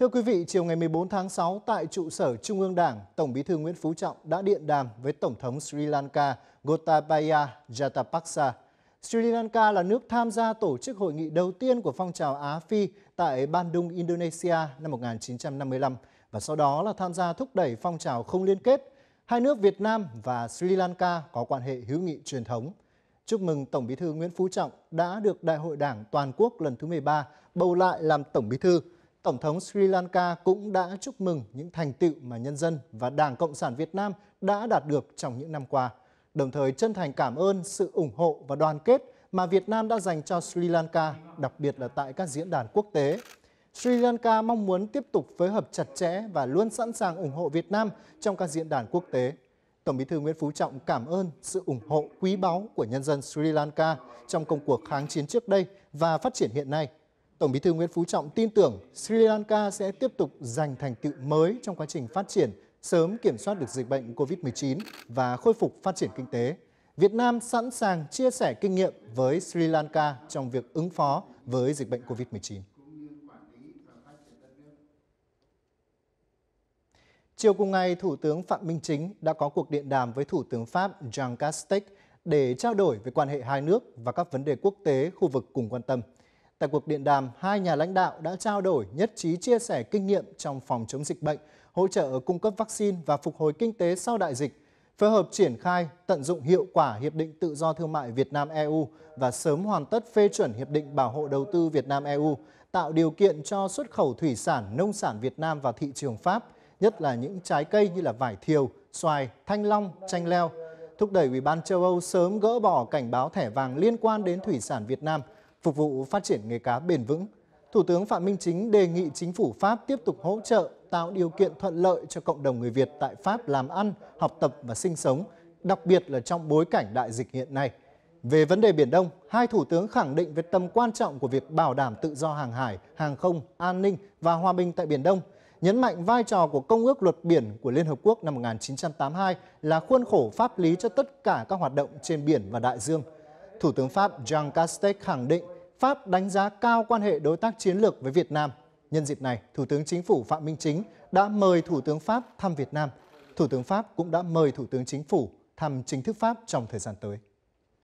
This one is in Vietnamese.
Thưa quý vị, chiều ngày 14 tháng 6 tại trụ sở Trung ương Đảng, Tổng Bí thư Nguyễn Phú Trọng đã điện đàm với Tổng thống Sri Lanka Gotabaya Rajapaksa. Sri Lanka là nước tham gia tổ chức hội nghị đầu tiên của phong trào Á-Phi tại Bandung, Indonesia năm 1955 và sau đó là tham gia thúc đẩy phong trào không liên kết. Hai nước Việt Nam và Sri Lanka có quan hệ hữu nghị truyền thống. Chúc mừng Tổng Bí thư Nguyễn Phú Trọng đã được Đại hội Đảng toàn quốc lần thứ 13 bầu lại làm Tổng Bí thư Tổng thống Sri Lanka cũng đã chúc mừng những thành tựu mà nhân dân và Đảng Cộng sản Việt Nam đã đạt được trong những năm qua, đồng thời chân thành cảm ơn sự ủng hộ và đoàn kết mà Việt Nam đã dành cho Sri Lanka, đặc biệt là tại các diễn đàn quốc tế. Sri Lanka mong muốn tiếp tục phối hợp chặt chẽ và luôn sẵn sàng ủng hộ Việt Nam trong các diễn đàn quốc tế. Tổng Bí thư Nguyễn Phú Trọng cảm ơn sự ủng hộ quý báu của nhân dân Sri Lanka trong công cuộc kháng chiến trước đây và phát triển hiện nay Tổng bí thư Nguyễn Phú Trọng tin tưởng Sri Lanka sẽ tiếp tục giành thành tựu mới trong quá trình phát triển, sớm kiểm soát được dịch bệnh COVID-19 và khôi phục phát triển kinh tế. Việt Nam sẵn sàng chia sẻ kinh nghiệm với Sri Lanka trong việc ứng phó với dịch bệnh COVID-19. Chiều cùng ngày, Thủ tướng Phạm Minh Chính đã có cuộc điện đàm với Thủ tướng Pháp Jean Castex để trao đổi về quan hệ hai nước và các vấn đề quốc tế khu vực cùng quan tâm. Tại cuộc điện đàm, hai nhà lãnh đạo đã trao đổi nhất trí chia sẻ kinh nghiệm trong phòng chống dịch bệnh, hỗ trợ cung cấp vaccine và phục hồi kinh tế sau đại dịch, phối hợp triển khai tận dụng hiệu quả Hiệp định Tự do Thương mại Việt Nam-EU và sớm hoàn tất phê chuẩn Hiệp định Bảo hộ Đầu tư Việt Nam-EU, tạo điều kiện cho xuất khẩu thủy sản, nông sản Việt Nam vào thị trường Pháp, nhất là những trái cây như là vải thiều, xoài, thanh long, chanh leo, thúc đẩy Ủy ban châu Âu sớm gỡ bỏ cảnh báo thẻ vàng liên quan đến thủy sản Việt Nam – Phục vụ phát triển nghề cá bền vững, Thủ tướng Phạm Minh Chính đề nghị chính phủ Pháp tiếp tục hỗ trợ tạo điều kiện thuận lợi cho cộng đồng người Việt tại Pháp làm ăn, học tập và sinh sống, đặc biệt là trong bối cảnh đại dịch hiện nay. Về vấn đề Biển Đông, hai thủ tướng khẳng định về tầm quan trọng của việc bảo đảm tự do hàng hải, hàng không, an ninh và hòa bình tại Biển Đông, nhấn mạnh vai trò của Công ước Luật Biển của Liên Hợp Quốc năm 1982 là khuôn khổ pháp lý cho tất cả các hoạt động trên biển và đại dương. Thủ tướng Pháp Jean Castex khẳng định Pháp đánh giá cao quan hệ đối tác chiến lược với Việt Nam. Nhân dịp này, Thủ tướng Chính phủ Phạm Minh Chính đã mời Thủ tướng Pháp thăm Việt Nam. Thủ tướng Pháp cũng đã mời Thủ tướng Chính phủ thăm chính thức Pháp trong thời gian tới.